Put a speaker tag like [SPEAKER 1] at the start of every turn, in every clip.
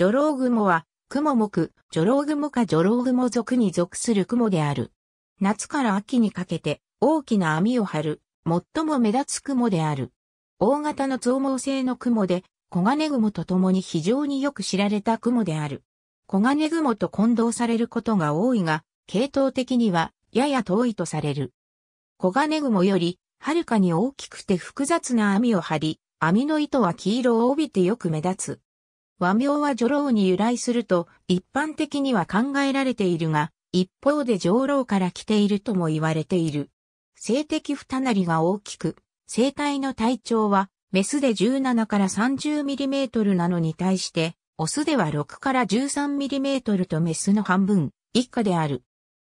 [SPEAKER 1] 女郎雲は、雲く女郎雲か女郎雲族に属する雲である。夏から秋にかけて大きな網を張る、最も目立つ雲である。大型の増毛性の雲で、黄金雲と共に非常によく知られた雲である。黄金雲と混同されることが多いが、系統的にはやや遠いとされる。黄金雲より、はるかに大きくて複雑な網を張り、網の糸は黄色を帯びてよく目立つ。和名は女郎に由来すると一般的には考えられているが、一方で女郎から来ているとも言われている。性的二なりが大きく、生体の体長は、メスで17から3 0トルなのに対して、オスでは6から1 3トルとメスの半分以下である。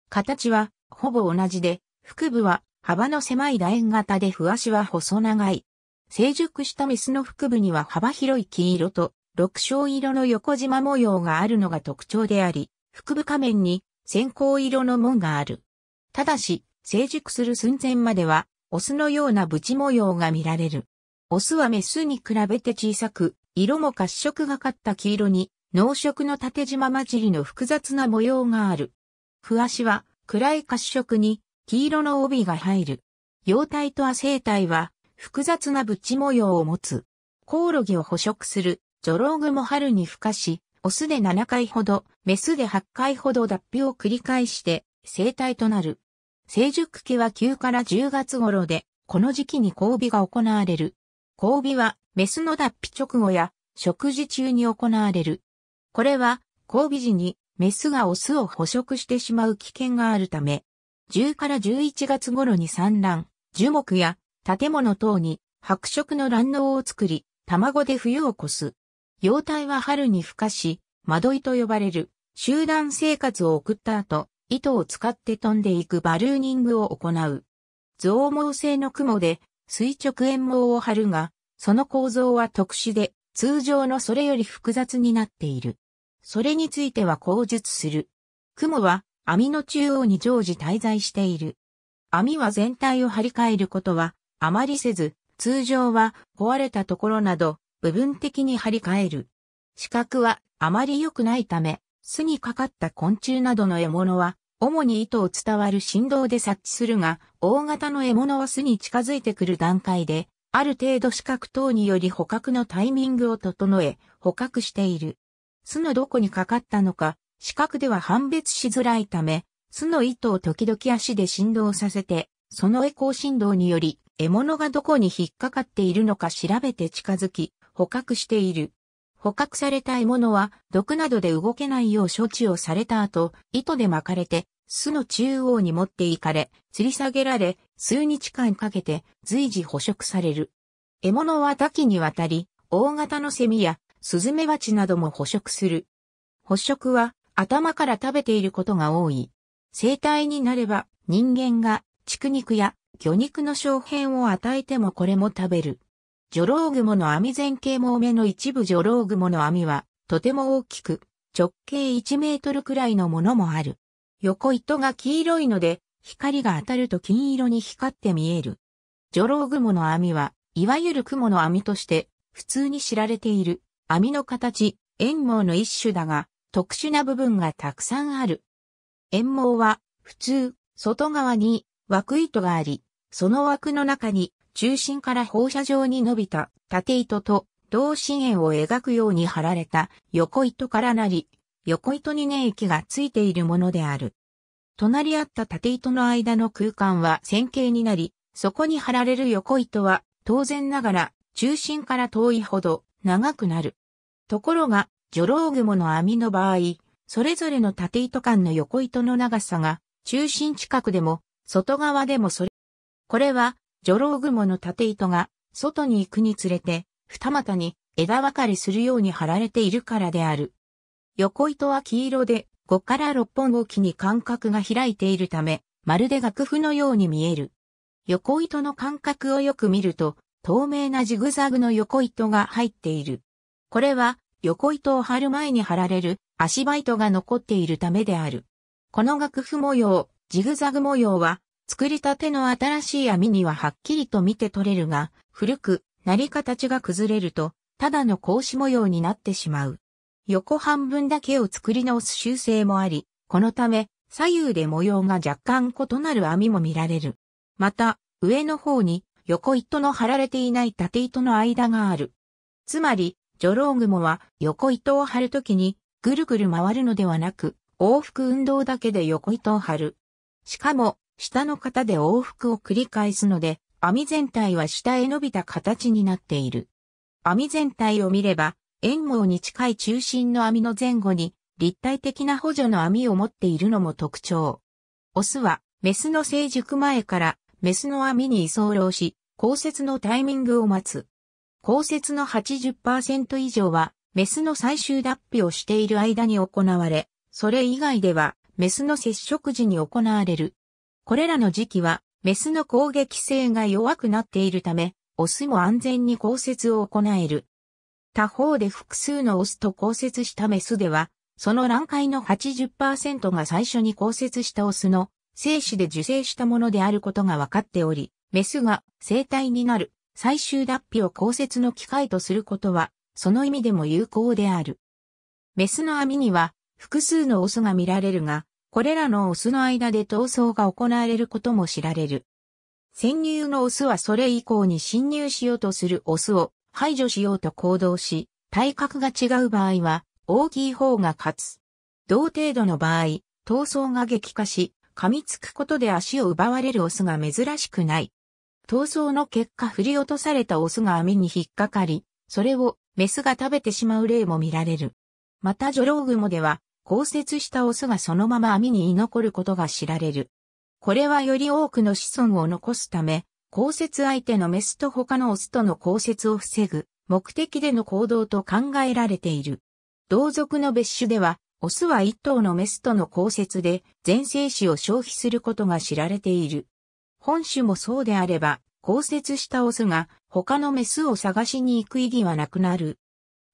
[SPEAKER 1] 形はほぼ同じで、腹部は幅の狭い楕円型で不足は細長い。成熟したメスの腹部には幅広い黄色と六章色の横縞模様があるのが特徴であり、腹部仮面に線香色の紋がある。ただし、成熟する寸前までは、オスのようなブチ模様が見られる。オスはメスに比べて小さく、色も褐色がかった黄色に、濃色の縦縞混じりの複雑な模様がある。わしは暗い褐色に黄色の帯が入る。幼体と亜生体は複雑なブチ模様を持つ。コオロギを捕食するジョローグも春に孵化し、オスで7回ほど、メスで8回ほど脱皮を繰り返して、生体となる。成熟期は9から10月頃で、この時期に交尾が行われる。交尾は、メスの脱皮直後や、食事中に行われる。これは、交尾時に、メスがオスを捕食してしまう危険があるため、10から11月頃に産卵、樹木や建物等に白色の卵嚢を作り、卵で冬を越す。幼体は春に孵化し、窓取と呼ばれる集団生活を送った後、糸を使って飛んでいくバルーニングを行う。増毛性の雲で垂直円毛を張るが、その構造は特殊で通常のそれより複雑になっている。それについては口述する。雲は網の中央に常時滞在している。網は全体を張り替えることはあまりせず、通常は壊れたところなど部分的に張り替える。視覚はあまり良くないため、巣にかかった昆虫などの獲物は、主に糸を伝わる振動で察知するが、大型の獲物は巣に近づいてくる段階で、ある程度視覚等により捕獲のタイミングを整え、捕獲している。巣のどこにかかったのか、視覚では判別しづらいため、巣の糸を時々足で振動させて、そのエコー振動により、獲物がどこに引っかかっているのか調べて近づき、捕獲している。捕獲された獲物は毒などで動けないよう処置をされた後、糸で巻かれて巣の中央に持っていかれ、吊り下げられ、数日間かけて随時捕食される。獲物は多岐にわたり、大型のセミやスズメバチなども捕食する。捕食は頭から食べていることが多い。生体になれば人間が畜肉や魚肉の小片を与えてもこれも食べる。ジョロウグモの網前傾網目の一部ジョロウグモの網は、とても大きく、直径1メートルくらいのものもある。横糸が黄色いので、光が当たると金色に光って見える。ジョロウグモの網は、いわゆる雲の網として、普通に知られている、網の形、円網の一種だが、特殊な部分がたくさんある。円網は、普通、外側に枠糸があり、その枠の中に中心から放射状に伸びた縦糸と同心円を描くように貼られた横糸からなり、横糸に粘液がついているものである。隣り合った縦糸の間の空間は線形になり、そこに貼られる横糸は当然ながら中心から遠いほど長くなる。ところが、ジョロウグモの網の場合、それぞれの縦糸間の横糸の長さが中心近くでも外側でもそれ。これは女郎雲の縦糸が外に行くにつれて二股に枝分かれするように貼られているからである。横糸は黄色で5から6本おきに間隔が開いているため、まるで楽譜のように見える。横糸の間隔をよく見ると、透明なジグザグの横糸が入っている。これは横糸を貼る前に貼られる足場糸が残っているためである。この楽譜模様、ジグザグ模様は作りたての新しい網にははっきりと見て取れるが、古く、なり形が崩れると、ただの格子模様になってしまう。横半分だけを作り直す習性もあり、このため、左右で模様が若干異なる網も見られる。また、上の方に横糸の張られていない縦糸の間がある。つまり、ジョロウグモは横糸を張るときにぐるぐる回るのではなく、往復運動だけで横糸を張る。しかも、下の型で往復を繰り返すので、網全体は下へ伸びた形になっている。網全体を見れば、円網に近い中心の網の前後に立体的な補助の網を持っているのも特徴。オスはメスの成熟前からメスの網に居候し、降雪のタイミングを待つ。降雪の80%以上はメスの最終脱皮をしている間に行われ、それ以外ではメスの接触時に行われる。これらの時期は、メスの攻撃性が弱くなっているため、オスも安全に降雪を行える。他方で複数のオスと降雪したメスでは、その卵塊の80%が最初に降雪したオスの精子で受精したものであることが分かっており、メスが生体になる最終脱皮を降雪の機会とすることは、その意味でも有効である。メスの網には複数のオスが見られるが、これらのオスの間で闘争が行われることも知られる。潜入のオスはそれ以降に侵入しようとするオスを排除しようと行動し、体格が違う場合は大きい方が勝つ。同程度の場合、闘争が激化し、噛みつくことで足を奪われるオスが珍しくない。闘争の結果振り落とされたオスが網に引っかかり、それをメスが食べてしまう例も見られる。またジョローグモでは降雪したオスがそのまま網に居残ることが知られる。これはより多くの子孫を残すため、降雪相手のメスと他のオスとの降雪を防ぐ目的での行動と考えられている。同族の別種では、オスは一頭のメスとの降雪で全生死を消費することが知られている。本種もそうであれば、降雪したオスが他のメスを探しに行く意義はなくなる。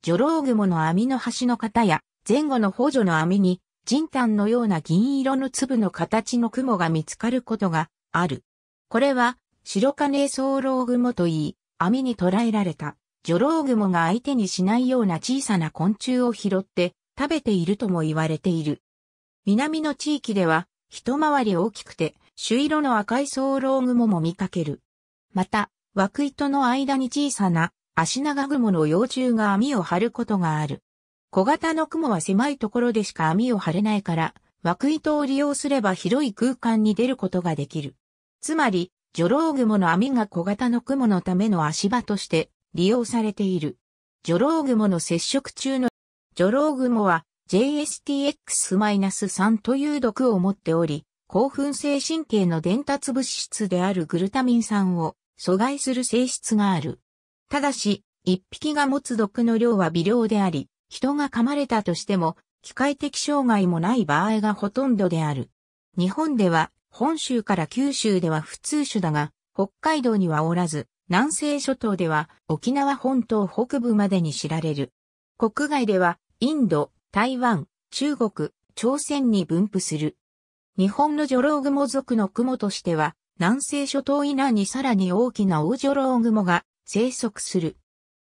[SPEAKER 1] ジョロウグモの網の端の方や前後の補助の網に、人炭のような銀色の粒の形の雲が見つかることがある。これは、白金早漏雲といい、網に捕らえられた、女郎雲が相手にしないような小さな昆虫を拾って食べているとも言われている。南の地域では、一回り大きくて、朱色の赤い早漏雲も見かける。また、枠糸の間に小さな足長雲の幼虫が網を張ることがある。小型の雲は狭いところでしか網を張れないから、枠糸を利用すれば広い空間に出ることができる。つまり、ジョロウグモの網が小型の雲のための足場として利用されている。ジョロウグモの接触中のジョロウグモは JSTX-3 という毒を持っており、興奮性神経の伝達物質であるグルタミン酸を阻害する性質がある。ただし、一匹が持つ毒の量は微量であり、人が噛まれたとしても、機械的障害もない場合がほとんどである。日本では、本州から九州では普通種だが、北海道にはおらず、南西諸島では沖縄本島北部までに知られる。国外では、インド、台湾、中国、朝鮮に分布する。日本のジョロウグモ族の雲としては、南西諸島以南にさらに大きなオジョロウグモが生息する。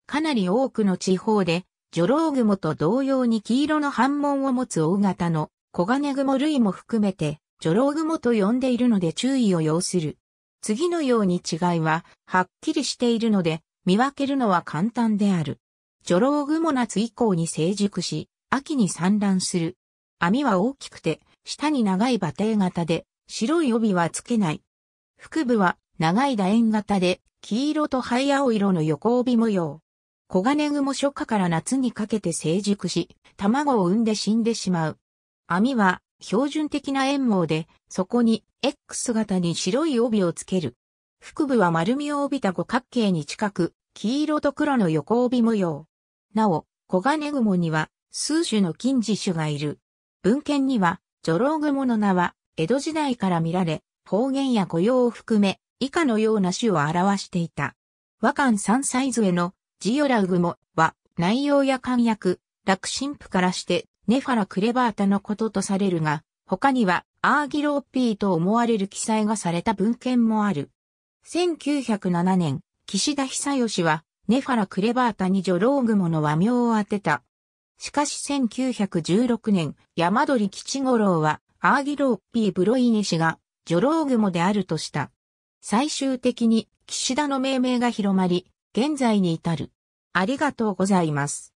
[SPEAKER 1] かなり多くの地方でジョロウグモと同様に黄色の斑紋を持つ大型の黄金雲グモ類も含めて、ジョロウグモと呼んでいるので注意を要する。次のように違いは、はっきりしているので、見分けるのは簡単である。ジョロウグモ夏以降に成熟し、秋に産卵する。網は大きくて、下に長い馬蹄型で、白い帯はつけない。腹部は長い楕円型で、黄色と灰青色の横帯模様。黄金雲も初夏から夏にかけて成熟し、卵を産んで死んでしまう。網は標準的な縁網で、そこに X 型に白い帯をつける。腹部は丸みを帯びた五角形に近く、黄色と黒の横帯模様。なお、黄金雲には数種の近似種がいる。文献には、女郎雲の名は、江戸時代から見られ、方言や雇用を含め、以下のような種を表していた。和漢三歳へのジオラウグモは内容や漢訳、楽神父からしてネファラ・クレバータのこととされるが、他にはアーギローピーと思われる記載がされた文献もある。1907年、岸田久義はネファラ・クレバータにジョローグモの和名を当てた。しかし1916年、山鳥吉五郎はアーギローピー・ブロイネ氏がジョローグモであるとした。最終的に岸田の命名が広まり、現在に至る。ありがとうございます。